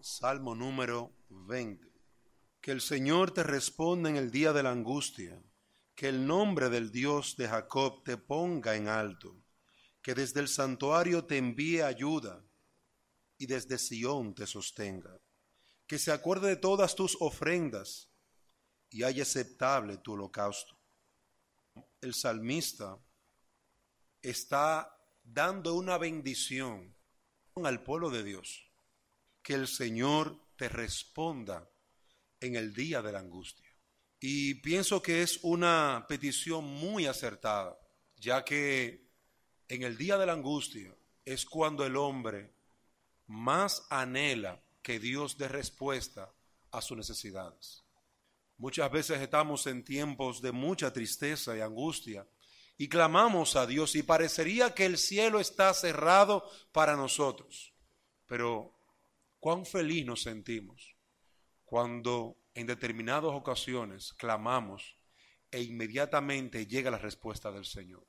Salmo número 20. Que el Señor te responda en el día de la angustia, que el nombre del Dios de Jacob te ponga en alto, que desde el santuario te envíe ayuda y desde Sión te sostenga, que se acuerde de todas tus ofrendas y haya aceptable tu holocausto. El salmista está dando una bendición al pueblo de Dios que el Señor te responda en el día de la angustia. Y pienso que es una petición muy acertada, ya que en el día de la angustia es cuando el hombre más anhela que Dios dé respuesta a sus necesidades. Muchas veces estamos en tiempos de mucha tristeza y angustia y clamamos a Dios y parecería que el cielo está cerrado para nosotros. Pero cuán feliz nos sentimos cuando en determinadas ocasiones clamamos e inmediatamente llega la respuesta del Señor.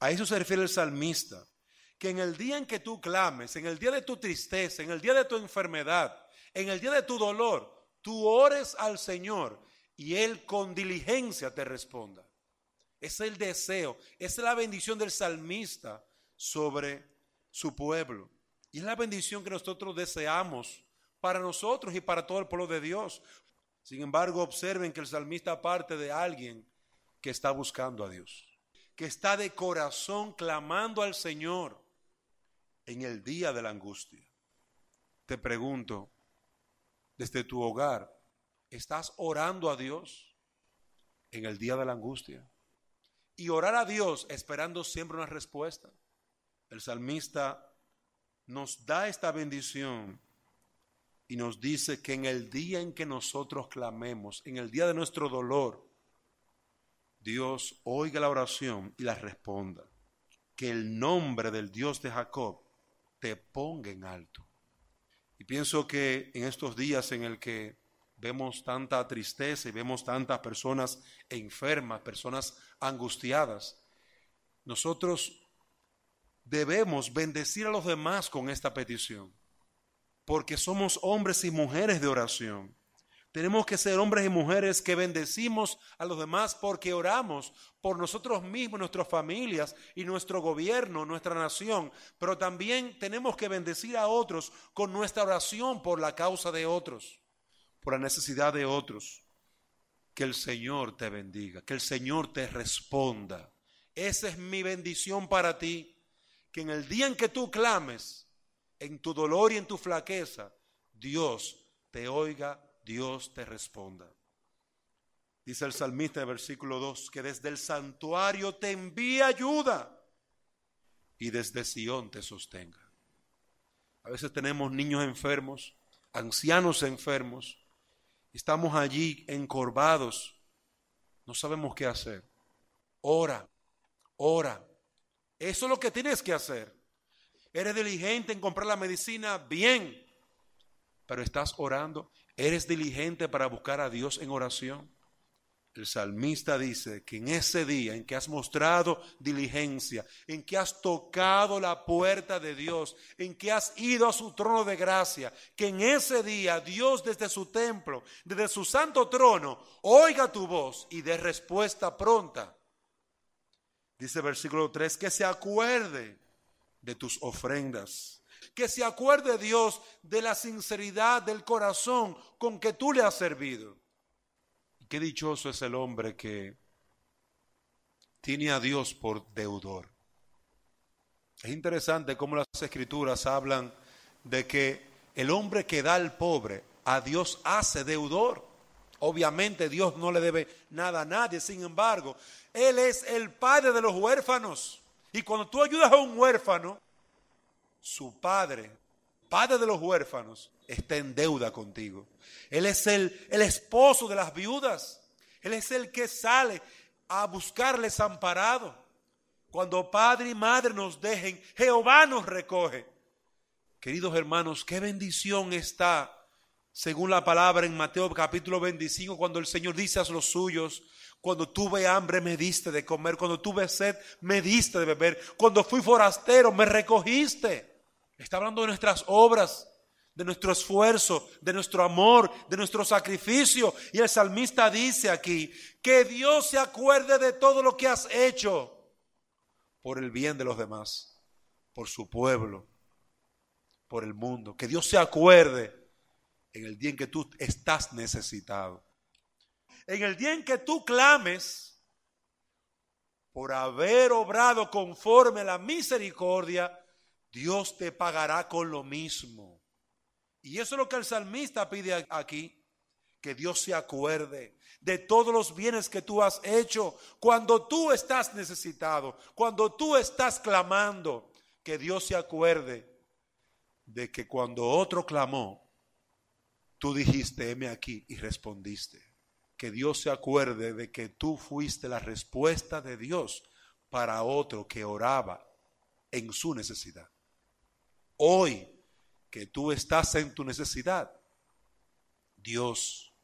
A eso se refiere el salmista, que en el día en que tú clames, en el día de tu tristeza, en el día de tu enfermedad, en el día de tu dolor, tú ores al Señor y Él con diligencia te responda. Es el deseo, es la bendición del salmista sobre su pueblo. Y es la bendición que nosotros deseamos para nosotros y para todo el pueblo de Dios. Sin embargo, observen que el salmista parte de alguien que está buscando a Dios, que está de corazón clamando al Señor en el día de la angustia. Te pregunto, desde tu hogar, ¿estás orando a Dios en el día de la angustia? Y orar a Dios esperando siempre una respuesta. El salmista nos da esta bendición y nos dice que en el día en que nosotros clamemos, en el día de nuestro dolor, Dios oiga la oración y la responda. Que el nombre del Dios de Jacob te ponga en alto. Y pienso que en estos días en el que vemos tanta tristeza y vemos tantas personas enfermas, personas angustiadas, nosotros debemos bendecir a los demás con esta petición, porque somos hombres y mujeres de oración. Tenemos que ser hombres y mujeres que bendecimos a los demás porque oramos por nosotros mismos, nuestras familias y nuestro gobierno, nuestra nación. Pero también tenemos que bendecir a otros con nuestra oración por la causa de otros, por la necesidad de otros. Que el Señor te bendiga, que el Señor te responda. Esa es mi bendición para ti que en el día en que tú clames, en tu dolor y en tu flaqueza, Dios te oiga, Dios te responda. Dice el salmista en versículo 2, que desde el santuario te envía ayuda y desde Sion te sostenga. A veces tenemos niños enfermos, ancianos enfermos, estamos allí encorvados, no sabemos qué hacer. Ora, ora, eso es lo que tienes que hacer. Eres diligente en comprar la medicina, bien, pero estás orando. Eres diligente para buscar a Dios en oración. El salmista dice que en ese día en que has mostrado diligencia, en que has tocado la puerta de Dios, en que has ido a su trono de gracia, que en ese día Dios desde su templo, desde su santo trono, oiga tu voz y dé respuesta pronta Dice versículo 3, que se acuerde de tus ofrendas. Que se acuerde Dios de la sinceridad del corazón con que tú le has servido. qué dichoso es el hombre que tiene a Dios por deudor. Es interesante cómo las escrituras hablan de que el hombre que da al pobre a Dios hace deudor. Obviamente Dios no le debe nada a nadie, sin embargo, Él es el padre de los huérfanos. Y cuando tú ayudas a un huérfano, su padre, padre de los huérfanos, está en deuda contigo. Él es el, el esposo de las viudas. Él es el que sale a buscarles amparado. Cuando padre y madre nos dejen, Jehová nos recoge. Queridos hermanos, qué bendición está según la palabra en Mateo capítulo 25, cuando el Señor dice a los suyos, cuando tuve hambre me diste de comer, cuando tuve sed me diste de beber, cuando fui forastero me recogiste. Está hablando de nuestras obras, de nuestro esfuerzo, de nuestro amor, de nuestro sacrificio. Y el salmista dice aquí, que Dios se acuerde de todo lo que has hecho por el bien de los demás, por su pueblo, por el mundo. Que Dios se acuerde en el día en que tú estás necesitado. En el día en que tú clames por haber obrado conforme a la misericordia, Dios te pagará con lo mismo. Y eso es lo que el salmista pide aquí, que Dios se acuerde de todos los bienes que tú has hecho cuando tú estás necesitado, cuando tú estás clamando, que Dios se acuerde de que cuando otro clamó, Tú dijiste, heme aquí, y respondiste. Que Dios se acuerde de que tú fuiste la respuesta de Dios para otro que oraba en su necesidad. Hoy que tú estás en tu necesidad, Dios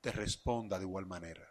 te responda de igual manera.